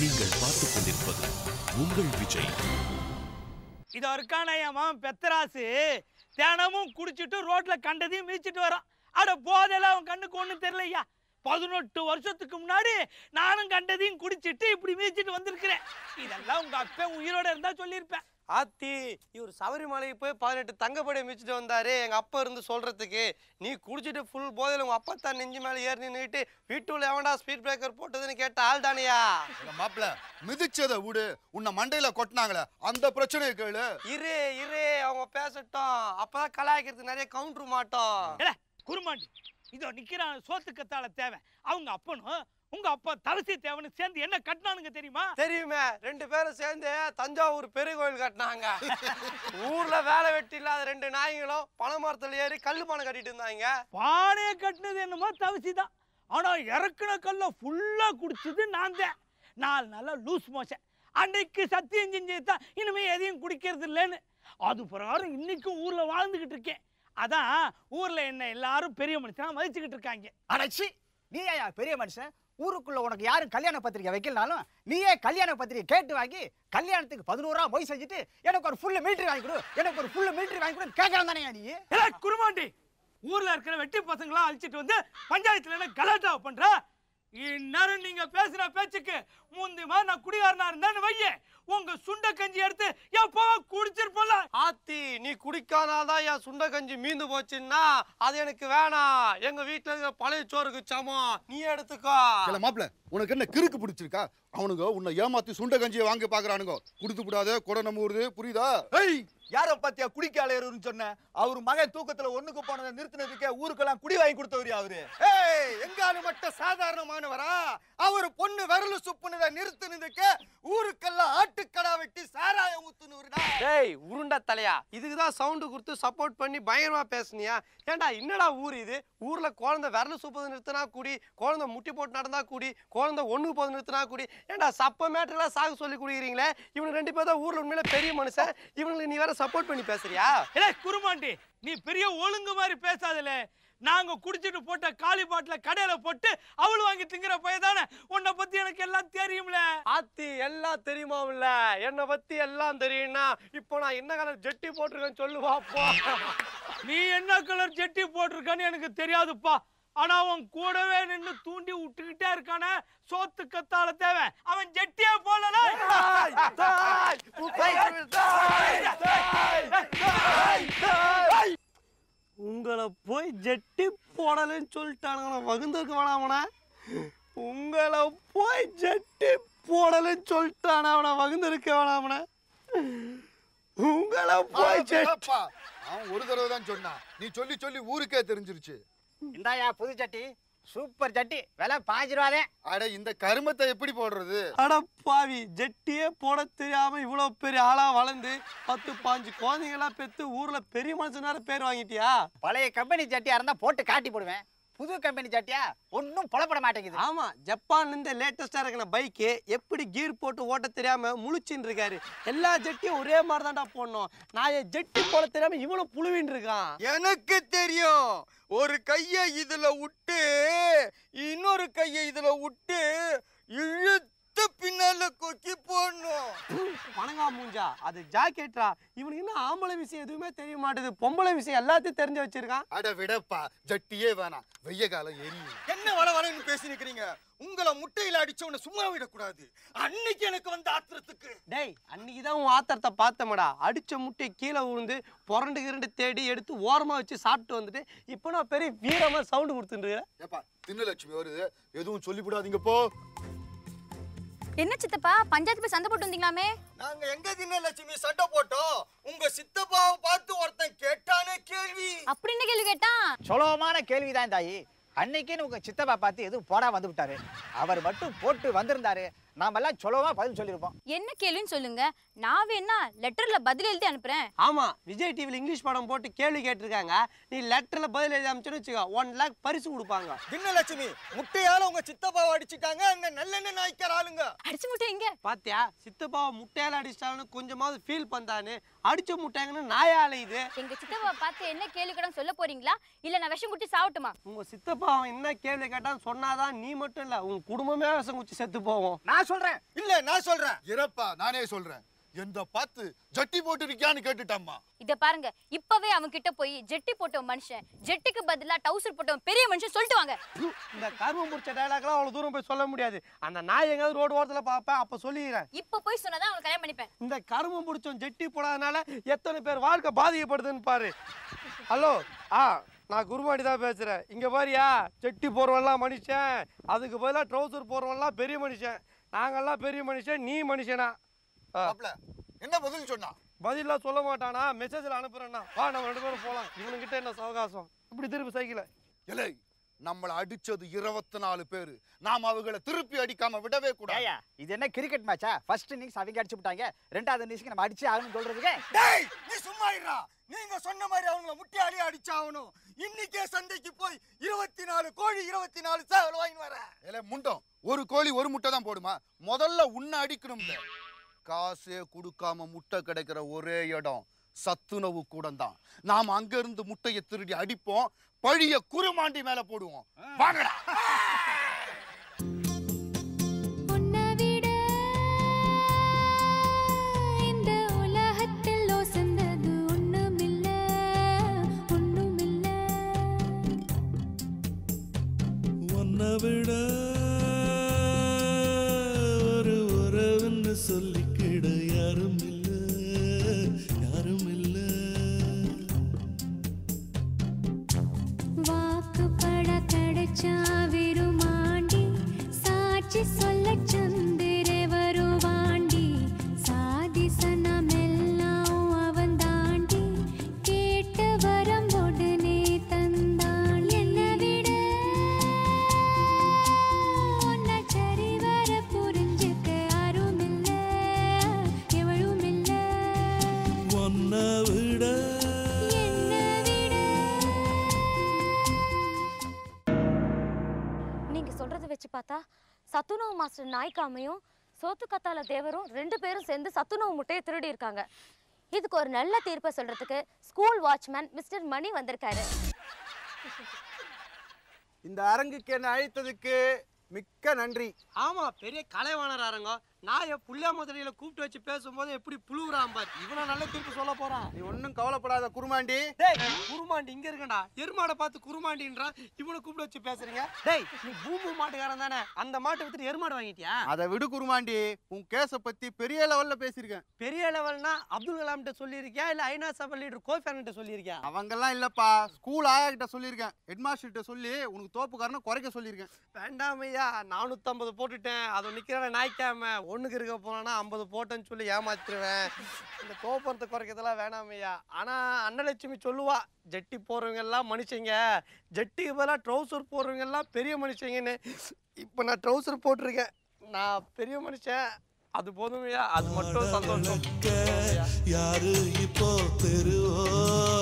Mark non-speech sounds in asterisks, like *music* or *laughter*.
நீங்கள் பார்த்துக் கொண்டிருப்பது உங்கள் விஜய் இது ஒருக்கானயமா பெத்தராசு தினமும் குடிச்சிட்டு ரோட்ல கண்டதையும் மிதிச்சிட்டு வரோம் அட போதையில அவன் கண்ணுக்கு ஒன்றும் தெரியலையா பதினெட்டு வருஷத்துக்கு முன்னாடி நானும் கண்டதையும் குடிச்சிட்டு இப்படி மிதிச்சிட்டு வந்திருக்கிறேன் இதெல்லாம் உங்க அப்பா உயிரோட இருந்தா சொல்லியிருப்பேன் ஆத்தி இவர் சபரிமலைக்கு போய் பதினெட்டு தங்கப்படையை மிச்சுட்டு வந்தாரு எங்கள் அப்பா இருந்து சொல்றதுக்கு நீ குடிச்சிட்டு ஃபுல் போதையில் உங்கள் அப்பா தான் நெஞ்சு மேலே ஏறி நின்றுட்டு வீட்டுள்ள எவன்டா ஸ்பீட் பிரேக்கர் போட்டதுன்னு கேட்ட ஆள் தானியா மாப்பிள மிதிச்சதை விடு உன்னை மண்டையில் கொட்டினாங்களே அந்த பிரச்சனையை கேளு இரு இரு அவங்க பேசட்டும் அப்பதான் கலாய்க்கிறதுக்கு நிறைய கவுண்டர் மாட்டோம் குருமாண்டி இதோ நிற்கிறான் சோத்துக்கத்தால தேவை அவங்க அப்பனும் உங்க அப்பா தரசி தேவனு சேர்ந்து என்ன கட்டினானுங்க தெரியுமா தெரியுமே ரெண்டு பேரும் சேர்ந்து தஞ்சாவூர் பெரிய கோயில் கட்டினாங்க ஊர்ல வேலை வெட்டி இல்லாத ரெண்டு நாய்களும் பனை மரத்துல ஏறி கல்லு பானை கட்டிட்டு இருந்தாங்க பானையை கட்டினது என்னமோ தவசி தான் ஆனா இறக்குன கல்ல ஃபுல்லா குடிச்சது நான் தான் நாலு நாளா லூஸ் மோஷன் அன்னைக்கு சத்தியம் செஞ்சதுதான் இனிமே எதையும் குடிக்கிறது இல்லைன்னு அது பிரகாரம் இன்னைக்கும் ஊர்ல வாழ்ந்துகிட்டு இருக்கேன் அதான் ஊர்ல என்ன எல்லாரும் பெரிய மனுஷனா மதிச்சுக்கிட்டு இருக்காங்க அடைச்சி நீ பெரிய மனுஷன் ஊருக்குள்ள உனக்கு யாரும் கல்யாண பத்திரிக்கை வைக்கலனாலும் நீயே கல்யாண பத்திரிக்கை கேட்டு வாங்கி கல்யாணத்துக்கு பதினோரா போய் செஞ்சுட்டு எனக்கு ஒரு ஃபுல்லு மிலிட்ரி வாங்கி கொடு எனக்கு ஒரு ஃபுல்லு மிலிட்ரி வாங்கி கொடு கேட்கலாம் தானே நீ குருமாண்டி ஊர்ல இருக்கிற வெட்டி பசங்களாம் அழிச்சிட்டு வந்து பஞ்சாயத்துல கலாட்டா பண்ற இந்நேரம் நீங்க பேசுற பேச்சுக்கு முந்தி மாதிரி நான் குடிகாரனா இருந்தேன்னு வைய உங்க சுண்ட கஞ்சி எடுத்து எப்போ குடிச்சிருப்பல ஆத்தி நீ குடிக்காதாதான் என் சுண்ட கஞ்சி மீந்து போச்சுன்னா அது எனக்கு வேணாம் எங்க வீட்டுல இருக்கிற பழைய சோறுக்கு சமம் நீ எடுத்துக்கோ இல்ல மாப்பிள உனக்கு என்ன கிறுக்கு பிடிச்சிருக்கா அவனுங்க உன்னை ஏமாத்தி சுண்ட கஞ்சியை வாங்கி பாக்குறானுங்க குடுத்து விடாத கூட நம்ம ஊருது புரியுதா யார பாத்தியா குடிக்க சொன்ன அவர் மகன் தூக்கத்துல ஒண்ணுக்கு போனதை நிறுத்தினதுக்கே ஊருக்கெல்லாம் குடி வாங்கி கொடுத்தவரு அவரு ஏய் எங்காலும் மட்டும் சாதாரணமானவரா அவர் பொண்ணு விரல் சுப்புனதை நிறுத்தினதுக்கே ஊருக்கெல்லாம் ஆட்டுக்கடா வெட்டி சாராய ஊத்துனுருடா டேய் உருண்டா தலையா இதுக்குதான் சவுண்டு கொடுத்து சப்போர்ட் பண்ணி பயங்கரமா பேசுனியா ஏண்டா என்னடா ஊர் இது ஊர்ல குழந்தை விரல் சுப்பது நிறுத்தினா கூடி குழந்தை முட்டி போட்டு நடந்தா கூடி குழந்தை ஒண்ணுக்கு போது நிறுத்தினா கூடி ஏண்டா சப்ப மேட்டர்லாம் சாகு சொல்லி குடிக்கிறீங்களே இவனுக்கு ரெண்டு பேர் தான் ஊர்ல உண்மையில பெரிய மனுஷன் இவனுக்கு நீ வேற சப்போர்ட் பண்ணி பேசுறியா ஏய் குருமாண்டி நீ பெரிய ஒழுங்கு மாதிரி பேசாதல நாங்க குடிச்சிட்டு போட்ட காலி பாட்டில கடையில போட்டு அவளு வாங்கி திங்கிற பையதானே உன்னை பத்தி எனக்கு எல்லாம் தெரியும்ல ஆத்தி எல்லாம் இல்ல என்னை பத்தி எல்லாம் தெரியும்னா இப்போ நான் என்ன கலர் ஜெட்டி போட்டிருக்கேன்னு போ நீ என்ன கலர் ஜெட்டி போட்டிருக்கன்னு எனக்கு தெரியாதுப்பா ஆனா அவன் கூடவே நின்னு தூண்டி விட்டுக்கிட்டே இருக்கானே சோத்து கத்தால தேவை அவன் ஜெட்டியே போல உங்களை போய் ஜெட்டி போடலன்னு சொல்லிட்டானுங்க வகுந்திருக்க வேணாமனா உங்களை போய் ஜெட்டி போடலன்னு சொல்லிட்டானா அவனை வகுந்திருக்க வேணாமனா உங்களை போய் அவன் ஒரு தடவை தான் சொன்னான் நீ சொல்லி சொல்லி ஊருக்கே தெரிஞ்சிருச்சு இந்தாயா புது சட்டி சூப்பர் சட்டி விலை பாஞ்சு ரூபாதே அட இந்த கருமத்தை எப்படி போடுறது அட பாவி ஜட்டியே போட தெரியாம இவ்வளவு பெரிய ஆளா வளர்ந்து பத்து பாஞ்சு குழந்தைங்களா பெத்து ஊர்ல பெரிய மனுஷனால பேர் வாங்கிட்டியா பழைய கம்பெனி ஜட்டியா இருந்தா போட்டு காட்டி போடுவேன் புது கம்பெனி சாட்டியா ஒன்றும் புலப்பட மாட்டேங்குது ஆமாம் ஜப்பான்ல இருந்து லேட்டஸ்டா இருக்கிற பைக்கு எப்படி கீர் போட்டு ஓட்ட தெரியாம முழிச்சின்னு இருக்காரு எல்லா ஜெட்டியும் ஒரே மாதிரி தான்டா போடணும் நான் ஜெட்டி போல தெரியாம இவ்வளவு புழுவின் இருக்கான் எனக்கு தெரியும் ஒரு கையை இதுல விட்டு இன்னொரு கையை இதுல விட்டு இழுத்து செத்து பின்னால கொக்கி போடணும் *laughs* வணங்கா மூஞ்சா அது ஜாக்கெட்ரா இவனுக்கு என்ன ஆம்பளை விஷயம் எதுவுமே தெரிய மாட்டேது பொம்பளை விஷயம் எல்லாத்தையும் தெரிஞ்சு வச்சிருக்கான் அட விடப்பா ஜட்டியே வேணாம் வெய்ய காலம் எரியும் என்ன வள வளன்னு பேசி நிக்கிறீங்க உங்களை முட்டையில அடிச்சவன சும்மா விடக்கூடாது அன்னைக்கு எனக்கு வந்த ஆத்திரத்துக்கு டேய் அன்னைக்கு தான் உன் ஆத்திரத்தை பார்த்தமடா அடிச்ச முட்டை கீழே விழுந்து புரண்டு கிரண்டு தேடி எடுத்து ஓரமா வச்சு சாப்பிட்டு வந்துட்டு இப்போ நான் பெரிய வீரமா சவுண்டு கொடுத்துட்டு ஏப்பா தின்னலட்சுமி வருது எதுவும் சொல்லிவிடாதீங்க போ என்ன சித்தப்பா பஞ்சாயத்து போய் சண்டை போட்டு வந்தீங்களாமே நாங்க எங்க தின்ன லட்சுமி சண்டை போட்டோம் உங்க சித்தப்பாவை பார்த்து ஒருத்தன் கேட்டானே கேள்வி அப்படின்னு கேள்வி கேட்டான் சுலபமான கேள்விதான் தாயி அன்னைக்கே உங்க சித்தப்பா பார்த்து எதுவும் போடா வந்து விட்டாரு அவர் மட்டும் போட்டு வந்திருந்தாரு நாமெல்லாம் சொல்லவா பதில் சொல்லியிருப்போம் என்ன கேள்வின்னு சொல்லுங்க நான் வேணா லெட்டர்ல பதில் எழுதி அனுப்புறேன் ஆமா விஜய் டிவில இங்கிலீஷ் படம் போட்டு கேள்வி கேட்டிருக்காங்க நீ லெட்டர்ல பதில் எழுதி அனுப்பிச்சுன்னு வச்சுக்கோ ஒன் லேக் பரிசு கொடுப்பாங்க தின்னலட்சுமி முட்டையால உங்க சித்தப்பாவை அடிச்சுட்டாங்க அந்த நல்லெண்ணெய் நாய்க்கிற ஆளுங்க அடிச்சு முட்டைங்க பாத்தியா சித்தப்பாவை முட்டையால அடிச்சிட்டாங்கன்னு கொஞ்சமாவது ஃபீல் பண்ணான்னு அடிச்சு முட்டாங்கன்னு நாயால இது எங்க சித்தப்பா பார்த்து என்ன கேள்வி கேட்டாலும் சொல்ல போறீங்களா இல்ல நான் விஷம் குட்டி சாவட்டுமா உங்க சித்தப்பா அவன் என்ன கேள்வி கேட்டான்னு சொன்னாதான் நீ மட்டும் இல்ல உங்க குடும்பமே விஷம் குடிச்சு செத்து போவோம் நான் நான் சொல்றேன் இல்ல நான் சொல்றேன் இறப்பா நானே சொல்றேன் எந்த பார்த்து ஜெட்டி போட்டு இருக்கியான்னு இதை பாருங்க இப்பவே அவங்க கிட்ட போய் ஜெட்டி போட்ட மனுஷன் ஜெட்டிக்கு பதிலா டவுசர் போட்ட பெரிய மனுஷன் சொல்லிட்டு இந்த கரும்பு முடிச்ச டயலாக்லாம் அவ்வளவு தூரம் போய் சொல்ல முடியாது அந்த நான் எங்காவது ரோடு ஓரத்துல பாப்பேன் அப்ப சொல்லிடுறேன் இப்ப போய் சொன்னதான் அவங்க கல்யாணம் பண்ணிப்பேன் இந்த கருவம் முடிச்சோம் ஜெட்டி போடாதனால எத்தனை பேர் வாழ்க்கை பாதிக்கப்படுதுன்னு பாரு ஹலோ ஆ நான் குருமாடி தான் பேசுகிறேன் இங்கே பாரியா செட்டி போடுறவன்லாம் மனுஷன் அதுக்கு பதிலாக ட்ரௌசர் போடுறவன்லாம் பெரிய மனுஷன் நாங்கெல்லாம் பெரிய மனுஷன் நீ மனுஷனா என்ன பதில் சொன்னா பதிலாம் சொல்ல மாட்டானா மெசேஜில் அனுப்புறேன்னா வா நம்ம ரெண்டு பேரும் போகலாம் இவனுக்கிட்ட என்ன சவகாசம் இப்படி திருப்பி சைக்கிள இல்லை நம்மளை அடிச்சது இருபத்தி நாலு பேரு நாம் அவங்களை திருப்பி அடிக்காம விடவே கூடாது இது என்ன கிரிக்கெட் மேட்சா ஃபர்ஸ்ட் இன்னிங்ஸ் அவங்க அடிச்சு விட்டாங்க ரெண்டாவது இன்னிங்ஸ்க்கு நம்ம அடிச்சு ஆகணும்னு சொல்றதுக்கு நீ சும்மா நீங்க சொன்ன மாதிரி அவங்கள முட்டியாலே அடிச்சாகணும் இன்னைக்கே சந்தைக்கு போய் இருபத்தி நாலு கோழி இருபத்தி நாலு சேவல் வாங்கி வர இல்ல முண்டம் ஒரு கோழி ஒரு முட்டை தான் போடுமா முதல்ல உன்னை அடிக்கணும் காசே கொடுக்காம முட்டை கிடைக்கிற ஒரே இடம் சத்துணவு கூடம் தான் நாம் அங்கிருந்து முட்டையை திருடி அடிப்போம் பழிய குருமாண்டி மேல போடுவோம் வாங்கடா covered up. வச்சு பார்த்தா சத்துணவு மாஸ்டர் நாய்க்காமையும் சோத்து கத்தால தேவரும் ரெண்டு பேரும் சேர்ந்து சத்துணவு முட்டையை திருடி இருக்காங்க இதுக்கு ஒரு நல்ல தீர்ப்பை சொல்றதுக்கு ஸ்கூல் வாட்ச்மேன் மிஸ்டர் மணி வந்திருக்காரு இந்த அரங்குக்கு என்ன அழைத்ததுக்கு மிக்க நன்றி ஆமா பெரிய கலைவாணர் அரங்கம் நாயை புள்ளா மதுரையில கூப்பிட்டு வச்சு பேசும்போது எப்படி புழுவுறான் பாத்து இவனை நல்ல திருப்பி சொல்ல போறான் நீ ஒன்னும் கவலைப்படாத குருமாண்டி டேய் குருமாண்டி இங்க இருக்கண்டா எருமாடை பார்த்து குருமாண்டின்றான் இவனை கூப்பிட்டு வச்சு பேசுறீங்க டேய் நீ பூமு மாட்டுக்காரன் தானே அந்த மாட்டை வித்துட்டு எருமாடு வாங்கிட்டியா அதை விடு குருமாண்டி உன் கேஸ பத்தி பெரிய லெவல்ல பேசியிருக்கேன் பெரிய லெவல்னா அப்துல் கலாம் கிட்ட சொல்லியிருக்கியா இல்ல ஐநா சபை லீடர் கோஃபேன் கிட்ட சொல்லியிருக்கியா அவங்க எல்லாம் இல்லப்பா ஸ்கூல் ஆயா கிட்ட சொல்லியிருக்கேன் ஹெட் கிட்ட சொல்லி உனக்கு தோப்புக்காரனை குறைக்க சொல்லியிருக்கேன் வேண்டாமையா நானூத்தி ஐம்பது போட்டுட்டேன் அதை நிக்கிறேன் நாய்க்காம ஒன்றுக்கு இருக்க போனா ஐம்பது போட்டேன்னு சொல்லி ஏமாத்திடுவேன் இந்த கோபுரத்தை வேணாம் வேணாமையா ஆனால் அன்னலட்சுமி சொல்லுவா ஜெட்டி போடுறவங்க எல்லாம் மனுஷங்க ஜெட்டிக்கு பதிலாக ட்ரௌசர் போடுறவங்க எல்லாம் பெரிய மனுஷங்கன்னு இப்போ நான் ட்ரௌசர் போட்டிருக்கேன் நான் பெரிய மனுஷன் அது போதுமையா அது மட்டும் சந்தோஷம் யாரு இப்போ பெறுவோம்